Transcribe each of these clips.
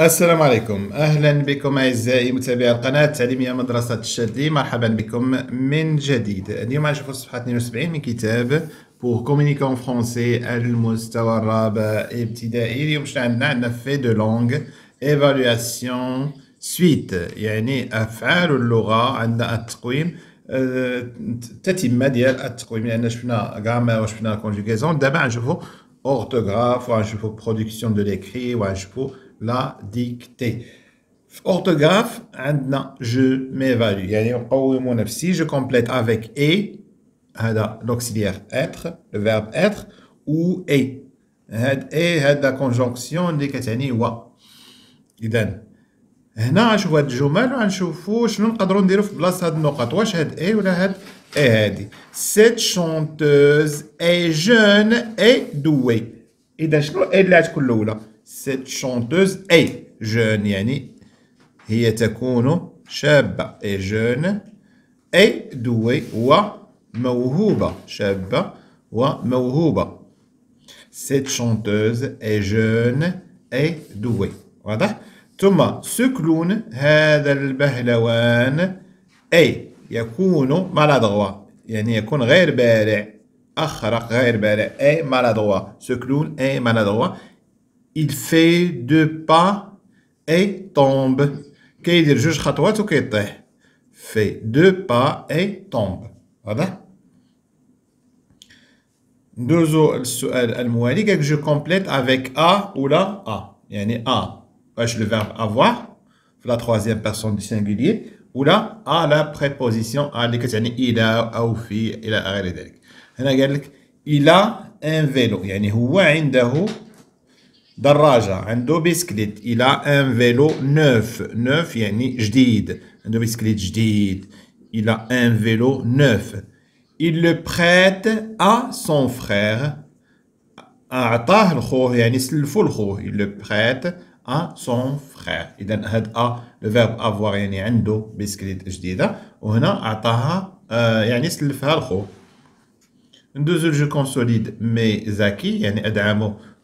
السلام عليكم اهلا بكم اعزائي متابعي القناه التعليميه مدرسه الشاذلي مرحبا بكم من جديد اليوم غنشوفوا الصفحه 72 من كتاب بور communiquer en français المستوى الرابع ابتدائي اليوم شنو عندنا عندنا في دو لونغ ايفالواسيون سويت يعني افعال اللغه عندنا التقويم التتمه آه، ديال التقويم لان شفنا غرامر وشفنا كونجيكيزون دابا غنشوفوا اورتوغراف وغنشوفوا برودكسيون دو ليكري وغنشوفوا la dictée orthographe je m'évalue يعني je complète avec et hein, l'auxiliaire être le verbe être ou et hein, et hein, la conjonction et, et, et, et, هنا et et الجمل وغنشوفو شنو نقدرو نديرو في بلاصة هاد النقط واش هاد et et » هاد et et ». cette chanteuse est jeune et douée et et » et اللي cette chanteuse أي jeune يعني هي تكون شابة et jeune أي douée وموهوبة شابة وموهوبة cette chanteuse est jeune et douée واضح ثم سكلون هذا البهلوان أي يكون مالادغوا يعني يكون غير بارع أخرق غير بارع أي مالادغوا سكلون أي مالادغوا il fait deux pas et tombe. Qu'est-ce qu'il خطوات وكيطيح. Fait deux pas et tombe. Voilà. ندوزو السؤال الموالي avec كومبليت افيك ا ولا ا يعني a, واش لو فيرب افوار في لا تخوازيام personne du singulier ولا ا لا بريبوزيسيون ا اللي كتعني الى Il a الى غير Il a Darraja, un dou biscrite, il a un vélo neuf. Neuf, il y a un j'dide. Un dou biscrite, j'dide. Il a un vélo neuf. Il le prête à son frère. Il le prête à son frère. Il donne le verbe avoir, il y a un dou biscrite, j'dide. Il donne le verbe faire. Deuxième chose, je consolide mes acquis. Il y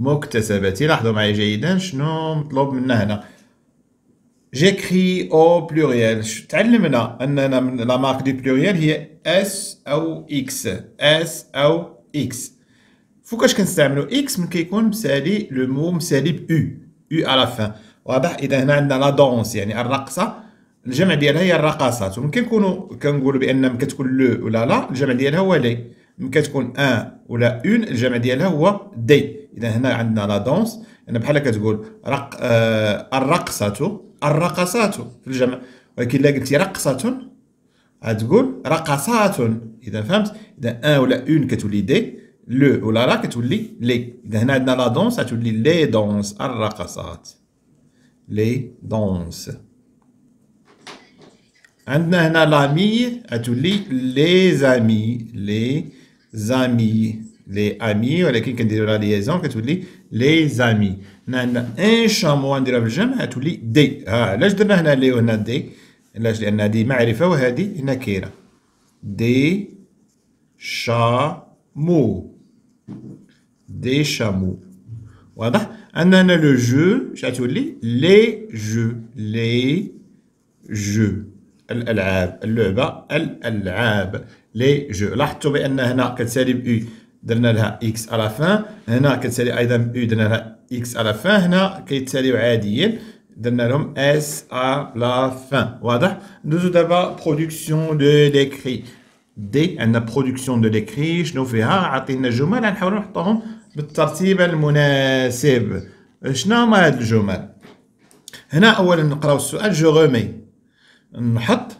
مكتسباتي لاحظوا معي جيدا شنو مطلوب منا هنا جيكري او بلوريال تعلمنا اننا من لا مارك دو بلوريال هي اس او اكس اس او اكس فوكاش كنستعملو اكس من كيكون مسالي لو مو مسالي ب او او على فان واضح اذا هنا عندنا لا دونس يعني الرقصه الجمع ديالها هي الرقصات وممكن نكونوا كنقولوا بان كتكون لو ولا لا الجمع ديالها هو لي كتكون ان ولا اون الجمع ديالها هو دي اذا هنا عندنا لا دونس انا بحال كتقول رق آه الرقصه الرقصات في الجمع ولكن الا قلتي رقصه غتقول رقصات اذا فهمت اذا ان ولا اون كتولي دي لو ولا لا كتولي لي اذا هنا عندنا لا دونس غتولي لي دونس الرقصات لي دونس عندنا هنا لامي غتولي لي زامي لي زامي لي امي ولكن كنديروا لا ليزون كتولي لي زامي هنا عندنا ان شامو نديرها في بالجمع تولي دي ها علاش درنا هنا لي وهنا دي علاش لان هذه معرفه وهذه هنا كاينه دي شامو دي شامو واضح عندنا هنا لو جو شغتولي لي جو لي جو الالعاب اللعبه الالعاب لي جو لاحظتوا بان هنا كتسالي بي درنا لها اكس على فان هنا كتسالي ايضا بي درنا لها اكس على فان هنا كيتساليو عاديين درنا لهم اس لا فان واضح ندوزو دابا برودكسيون دو ليكري دي عندنا برودكسيون دو ليكري شنو فيها عطينا جمل غنحاولو نحطوهم بالترتيب المناسب شنو هما هاد الجمل هنا اولا نقراو السؤال جو رمي نحط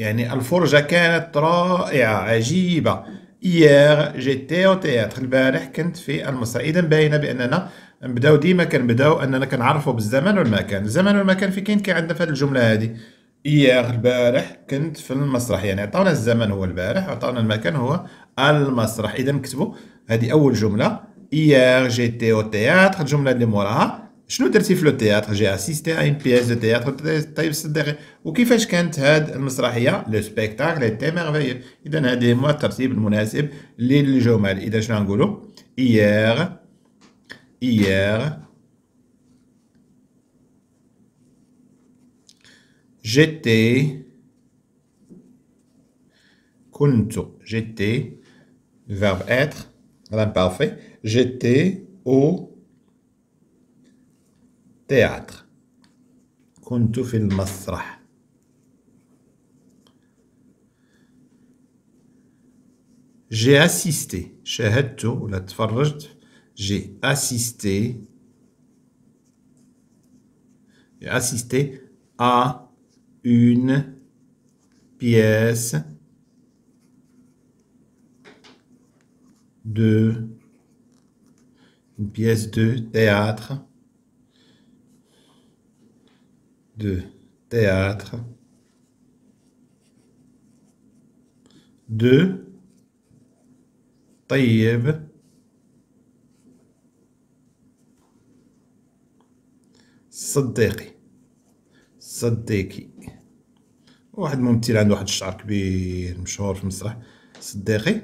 يعني الفرجة كانت رائعة عجيبة إيار جيتي أو تياتر البارح كنت في المسرح إذا باينة بأننا نبداو ديما كنبداو أننا كنعرفوا بالزمن والمكان الزمن والمكان في كاين عندنا في هذه الجملة هذه إيار البارح كنت في المسرح يعني عطاونا الزمن هو البارح عطاونا المكان هو المسرح إذا نكتبوا هذه أول جملة إيار جيتي أو تياتر الجملة اللي موراها je ne t'ai pas le théâtre, j'ai assisté à une pièce de théâtre le spectacle était merveilleux. Il donne des de Il Hier, hier, j'étais, kuntu, j'étais, verbe être, l'imparfait, j'étais au théâtre. كنت في المسرح. J'ai assisté. شاهدت ولا تفرجت. J'ai assisté. J'ai assisté à une pièce de une pièce de théâtre. de théâtre de طيب صديقي صديقي واحد ممثل عنده واحد الشعر كبير مشهور في المسرح صديقي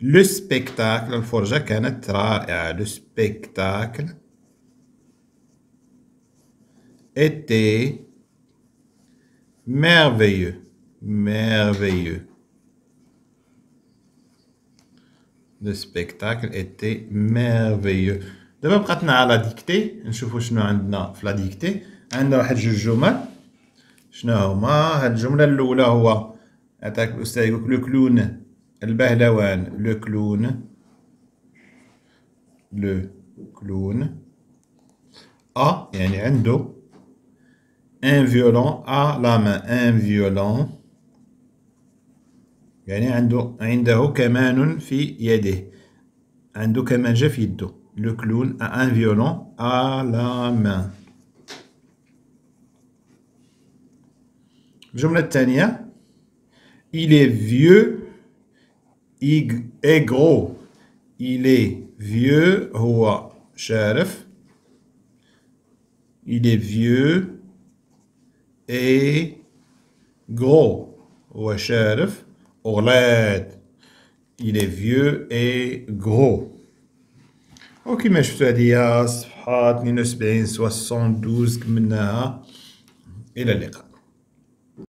لو سبيكتاكل الفرجه كانت رائعه لو سبيكتاكل était merveilleux, merveilleux. Le spectacle était merveilleux. دابا بقاتنا على ديكتي نشوفوا شنو عندنا في لا ديكتي عندنا واحد جوج جمل شنو هما هاد الجمله الاولى هو عطاك الاستاذ يقول لو كلون البهلوان لو كلون لو كلون ا يعني عنده Un violon à la main. Un violon. Il a un câlin un sa main. Il a un câlin dans sa main. Le clown a un violon à la main. La deuxième chose. Il est vieux. Il est gros. Il est vieux. Il est vieux. Et gros. ou sheriff ou l'aide. il est vieux et gros ok mais je te dis à 72 que et la